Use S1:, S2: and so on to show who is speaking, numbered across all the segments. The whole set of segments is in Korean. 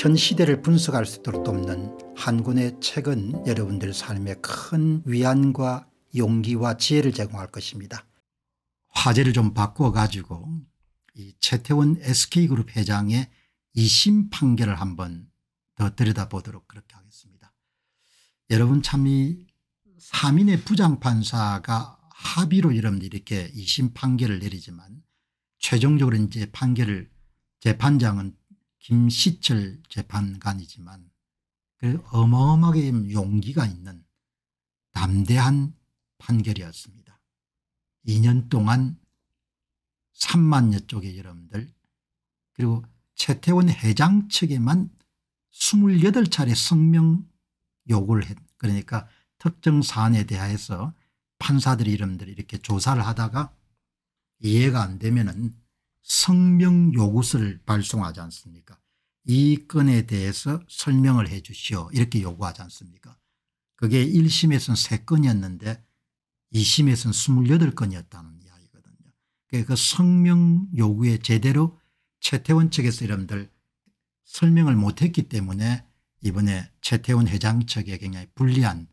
S1: 현 시대를 분석할 수 있도록 돕는 한군의 책은 여러분들 삶에 큰 위안과 용기와 지혜를 제공할 것입니다. 화제를 좀바꾸 가지고 이 최태원 SK그룹 회장의 2심 판결을 한번 더 들여다보도록 그렇게 하겠습니다. 여러분 참 이 3인의 부장판사가 합의로 여러분 이렇게 2심 판결을 내리지만 최종적으로 이제 판결을 재판장은 김시철 재판관이지만 그 어마어마하게 용기가 있는 담대한 판결이었습니다. 2년 동안 3만여 쪽의 여러분들 그리고 최태원 회장 측에만 28차례 성명 요구를 했 그러니까 특정 사안에 대해서 판사들 이름들 이렇게 조사를 하다가 이해가 안 되면 은 성명 요구서를 발송하지 않습니까 이 건에 대해서 설명을 해 주시오 이렇게 요구하지 않습니까 그게 1심에서는 3건이었는데 2심에서는 28건이었다는 이야기거든요. 그 성명 요구에 제대로 최태원 측에서 여러분들 설명을 못했기 때문에 이번에 최태원 회장 측에 굉장히 불리한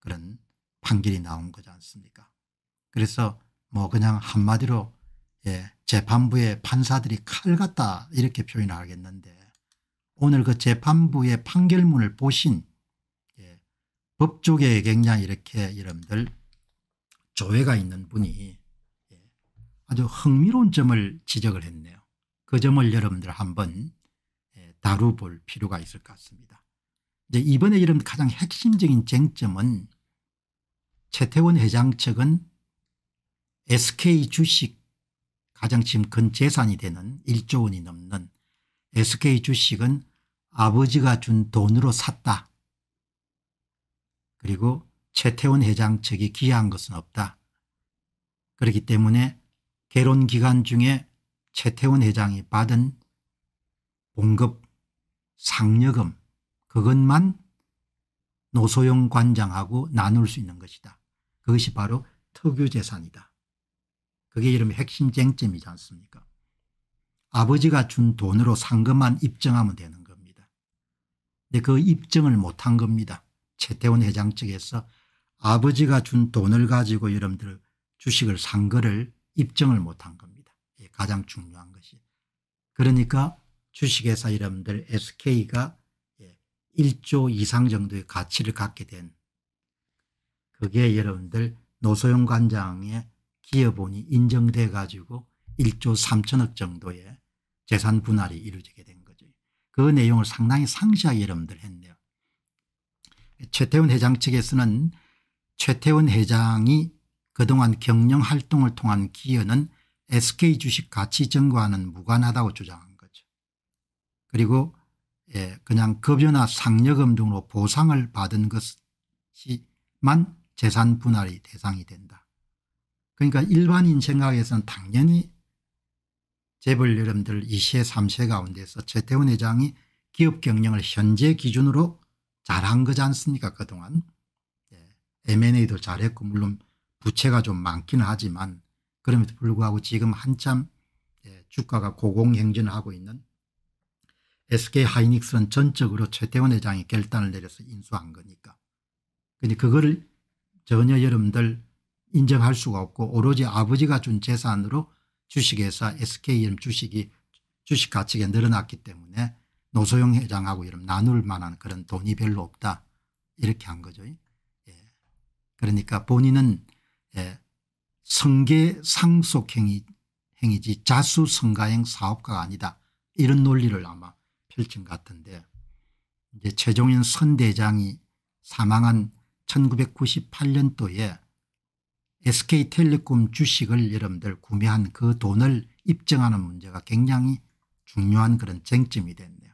S1: 그런 판결이 나온 거지 않습니까 그래서 뭐 그냥 한마디로 예, 재판부의 판사들이 칼 같다 이렇게 표현하겠는데 을 오늘 그 재판부의 판결문을 보신 예, 법조계에 굉장히 이렇게 여러분들 조회가 있는 분이 예, 아주 흥미로운 점을 지적을 했네요. 그 점을 여러분들 한번 예, 다뤄볼 필요가 있을 것 같습니다. 이제 이번에 이런 가장 핵심적인 쟁점은 최태원 회장 측은 SK 주식 가장 지큰재산이 되는 1조 원이 넘는 SK 주식은 아버지가 준 돈으로 샀다. 그리고 최태원 회장 측이 기여한 것은 없다. 그렇기 때문에 개론 기간 중에 최태원 회장이 받은 봉급 상여금 그것만 노소영 관장하고 나눌 수 있는 것이다. 그것이 바로 특유재산이다. 그게 이름 핵심 쟁점이지 않습니까 아버지가 준 돈으로 산 것만 입증하면 되는 겁니다. 근데 그 입증을 못한 겁니다. 최태원 회장 측에서 아버지가 준 돈을 가지고 여러분들 주식을 산 거를 입증을 못한 겁니다. 예, 가장 중요한 것이. 그러니까 주식회사 여러분들 SK가 1조 예, 이상 정도의 가치를 갖게 된 그게 여러분들 노소영 관장의 기여본이 인정돼 가지고 1조 3천억 정도의 재산 분할이 이루어지게 된 거죠. 그 내용을 상당히 상세하게 여러분들 했네요. 최태훈 회장 측에서는 최태훈 회장이 그동안 경영 활동을 통한 기여는 SK 주식 가치 증거와는 무관하다고 주장한 거죠. 그리고 예, 그냥 급여나 상여금 등으로 보상을 받은 것이만 재산 분할이 대상이 된다. 그러니까 일반인 생각에서는 당연히 재벌 여러분들 2세 3세 가운데서 최태원 회장이 기업 경영을 현재 기준으로 잘한 거지 않습니까 그동안 예. M&A도 잘했고 물론 부채가 좀 많기는 하지만 그럼에도 불구하고 지금 한참 예. 주가가 고공행진하고 있는 SK하이닉스는 전적으로 최태원 회장이 결단을 내려서 인수한 거니까. 근데 그거를 전혀 여러분들 인정할 수가 없고 오로지 아버지가 준 재산으로 주식회사 SKM 주식이 주식 가치가 늘어났기 때문에 노소영 회장하고 이런 나눌 만한 그런 돈이 별로 없다 이렇게 한 거죠. 예. 그러니까 본인은 예. 성계 상속행위 행위지 자수 성가행 사업가가 아니다 이런 논리를 아마 펼친 같은데 이제 최종현 선대장이 사망한 1998년도에 SK텔레콤 주식을 여러분들 구매한 그 돈을 입증하는 문제가 굉장히 중요한 그런 쟁점이 됐네요.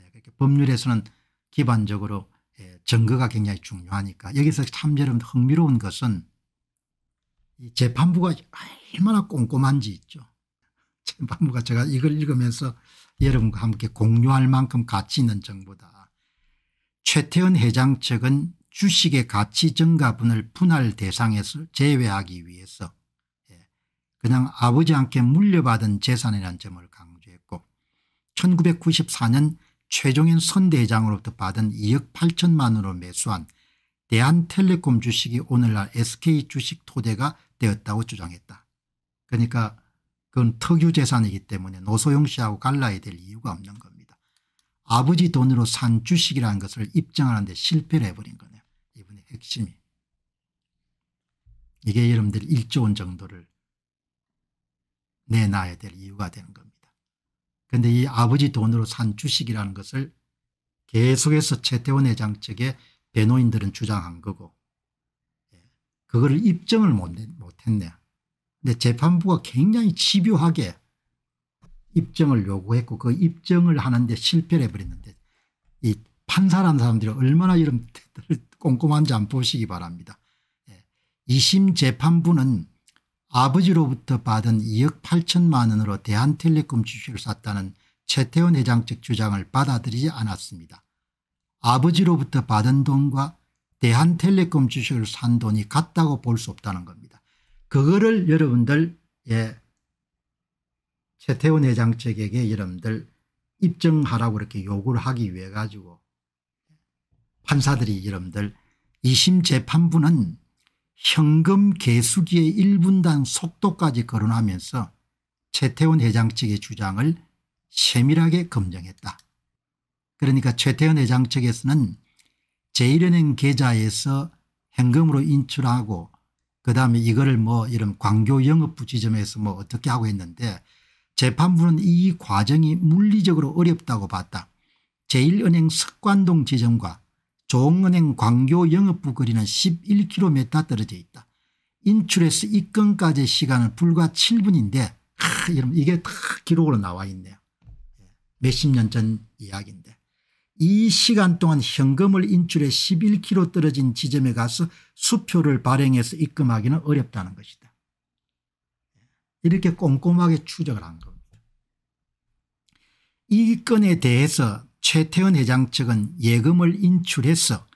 S1: 예, 법률에서는 기본적으로 예, 증거가 굉장히 중요하니까 여기서 참 여러분 들 흥미로운 것은 이 재판부가 얼마나 꼼꼼한지 있죠. 재판부가 제가 이걸 읽으면서 여러분과 함께 공유할 만큼 가치 있는 정보다. 최태원 회장 측은 주식의 가치 증가분을 분할 대상에서 제외하기 위해서 예, 그냥 아버지한테 물려받은 재산이라는 점을 강조했고 1994년 최종인 선대회장으로부터 받은 2억 8천만으로 매수한 대한텔레콤 주식이 오늘날 SK 주식 토대가 되었다고 주장했다. 그러니까 그건 특유재산이기 때문에 노소영 씨하고 갈라야 될 이유가 없는 겁니다. 아버지 돈으로 산 주식이라는 것을 입증하는 데 실패를 해버린 거네. 핵심이. 이게 여러분들 1조 원 정도를 내놔야 될 이유가 되는 겁니다. 그런데 이 아버지 돈으로 산 주식이라는 것을 계속해서 최태원 회장 측의 배노인들은 주장한 거고 예, 그걸 입증을 못했네. 근데 재판부가 굉장히 집요하게 입증을 요구했고 그 입증을 하는데 실패를 해버렸는데 이 판사라는 사람들이 얼마나 이런 꼼꼼한지 안 보시기 바랍니다. 2심 예. 재판부는 아버지로부터 받은 2억 8천만 원으로 대한텔레콤 주식을 샀다는 최태원 회장 측 주장을 받아들이지 않았습니다. 아버지로부터 받은 돈과 대한텔레콤 주식을 산 돈이 같다고 볼 수 없다는 겁니다. 그거를 여러분들 예, 최태원 회장 측에게 여러분들 입증하라고 이렇게 요구를 하기 위해 가지고 판사들이 여러분들 2심 재판부는 현금 개수기의 1분당 속도까지 거론하면서 최태원 회장 측의 주장을 세밀하게 검증했다. 그러니까 최태원 회장 측에서는 제1은행 계좌에서 현금으로 인출하고 그다음에 이거를 뭐 이런 광교 영업부 지점에서 뭐 어떻게 하고 했는데 재판부는 이 과정이 물리적으로 어렵다고 봤다. 제1은행 석관동 지점과 종은행 광교 영업부 거리는 11km 떨어져 있다. 인출에서 입건까지의 시간은 불과 7분인데 아, 여러분 이게 다 기록으로 나와 있네요. 예, 몇십 년 전 이야기인데 이 시간 동안 현금을 인출해 11km 떨어진 지점에 가서 수표를 발행해서 입금하기는 어렵다는 것이다. 예, 이렇게 꼼꼼하게 추적을 한 겁니다. 이 건에 대해서 최태원 회장 측은 예금을 인출해서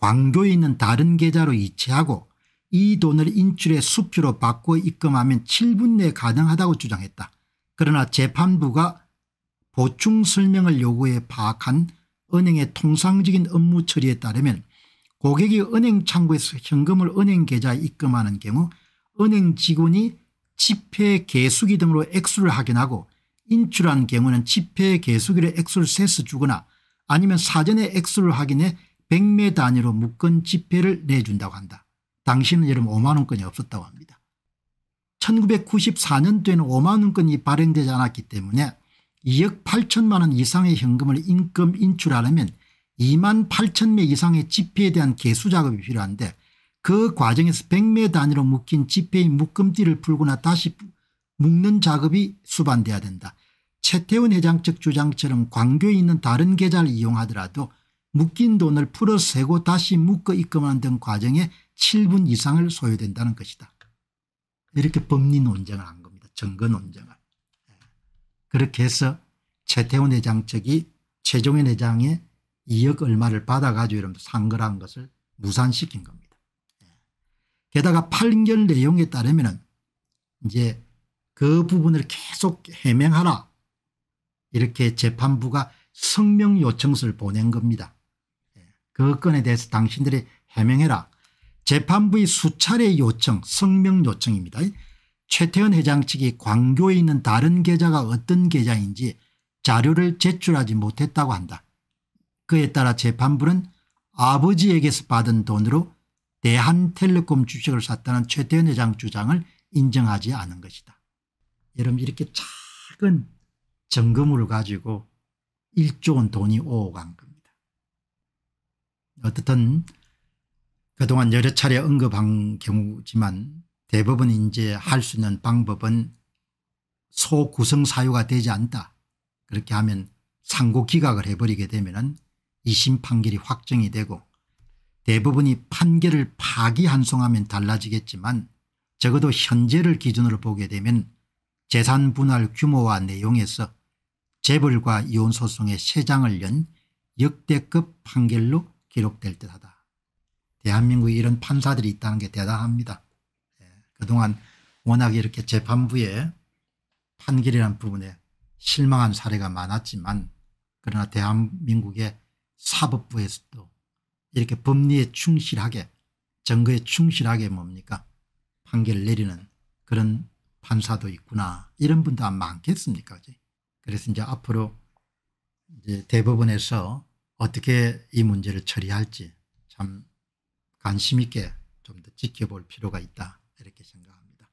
S1: 광교에 있는 다른 계좌로 이체하고 이 돈을 인출해 수표로 바꿔 입금하면 7분 내에 가능하다고 주장했다. 그러나 재판부가 보충 설명을 요구해 파악한 은행의 통상적인 업무 처리에 따르면 고객이 은행 창구에서 현금을 은행 계좌에 입금하는 경우 은행 직원이 지폐 개수기 등으로 액수를 확인하고 인출한 경우는 집회 개수기로 액수를 세서 주거나 아니면 사전에 액수를 확인해 1 0 0매 단위로 묶은 집회를 내준다고 한다. 당시는 여름 5만원권이 없었다고 합니다. 1994년도에는 5만원권이 발행되지 않았기 때문에 2억 8천만 원 이상의 현금을 인금 인출하려면 2만 8천 매 이상의 지폐에 대한 개수 작업이 필요한데 그 과정에서 100매 단위로 묶인 지폐의 묶음띠를 풀거나 다시 묶는 작업이 수반돼야 된다. 최태원 회장 측 주장처럼 광교에 있는 다른 계좌를 이용하더라도 묶인 돈을 풀어세고 다시 묶어 입금하는 등 과정에 7분 이상을 소요된다는 것이다. 이렇게 법리 논쟁을 한 겁니다. 증거 논쟁을. 예. 그렇게 해서 최태원 회장 측이 최종현 회장의 2억 얼마를 받아가지고 이러면 상거한 것을 무산시킨 겁니다. 예. 게다가 8년 내용에 따르면 이제 그 부분을 계속 해명하라 이렇게 재판부가 성명 요청서를 보낸 겁니다. 예, 그 건에 대해서 당신들이 해명해라. 재판부의 수차례 요청 성명 요청입니다. 최태원 회장 측이 광교에 있는 다른 계좌가 어떤 계좌인지 자료를 제출하지 못했다고 한다. 그에 따라 재판부는 아버지에게서 받은 돈으로 대한텔레콤 주식을 샀다는 최태원 회장 주장을 인정하지 않은 것이다. 여러분 이렇게 작은 정금을 가지고 1조 원 돈이 오간 겁니다. 어떻든 그동안 여러 차례 언급한 경우지만 대법은 이제 할 수 있는 방법은 소구성 사유가 되지 않다. 그렇게 하면 상고 기각을 해버리게 되면 2심 판결이 확정이 되고 대부분이 판결을 파기환송하면 달라지겠지만 적어도 현재를 기준으로 보게 되면 재산 분할 규모와 내용에서 재벌과 이혼소송의 세장을 연 역대급 판결로 기록될 듯하다. 대한민국에 이런 판사들이 있다는 게 대단합니다. 예, 그동안 워낙 이렇게 재판부의 판결이란 부분에 실망한 사례가 많았지만 그러나 대한민국의 사법부에서도 이렇게 법리에 충실하게 정거에 충실하게 뭡니까 판결을 내리는 그런 판사도 있구나 이런 분도 많겠습니까 그래서 이제 앞으로 이제 대법원에서 어떻게 이 문제를 처리할지 참 관심 있게 좀 더 지켜볼 필요가 있다 이렇게 생각합니다.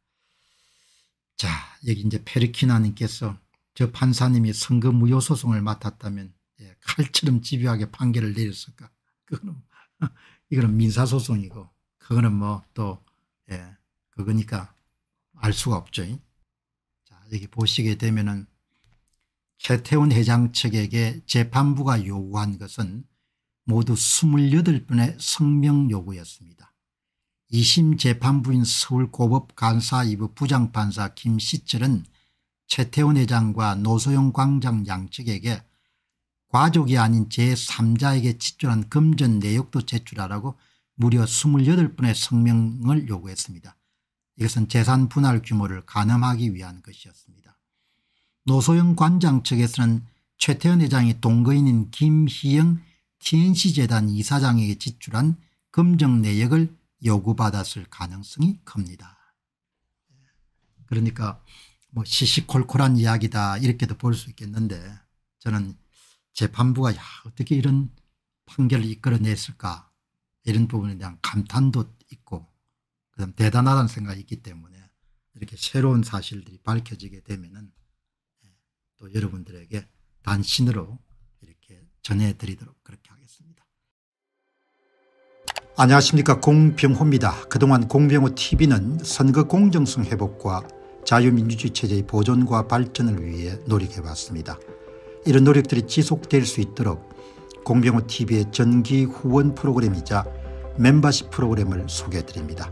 S1: 자 여기 이제 페르키나님께서 저 판사님이 선거 무효 소송을 맡았다면 예, 칼처럼 집요하게 판결을 내렸을까 그거는 뭐, 이거는 민사소송이고 그거는 뭐또 예, 그거니까 알 수가 없죠. 자, 여기 보시게 되면은 최태원 회장 측에게 재판부가 요구한 것은 모두 28분의 성명 요구였습니다. 2심 재판부인 서울고법 간사 2부 부장판사 김시철은 최태원 회장과 노소영 광장 양측에게 과족이 아닌 제3자에게 지출한 금전 내역도 제출하라고 무려 28분의 성명을 요구했습니다. 이것은 재산 분할 규모를 가늠하기 위한 것이었습니다. 노소영 관장 측에서는 최태원 회장이 동거인인 김희영 TNC재단 이사장에게 지출한 검정 내역을 요구받았을 가능성이 큽니다. 그러니까 뭐 시시콜콜한 이야기다 이렇게도 볼 수 있겠는데 저는 재판부가 야 어떻게 이런 판결을 이끌어냈을까 이런 부분에 대한 감탄도 있고 그다음 대단하다는 생각이 있기 때문에 이렇게 새로운 사실들이 밝혀지게 되면은 예, 또 여러분들에게 단신으로 이렇게 전해드리도록 그렇게 하겠습니다. 안녕하십니까 공병호입니다. 그동안 공병호 tv는 선거 공정성 회복과 자유민주주의 체제의 보존과 발전을 위해 노력해왔습니다. 이런 노력들이 지속될 수 있도록 공병호 tv의 전기 후원 프로그램이자 멤버십 프로그램을 소개해드립니다.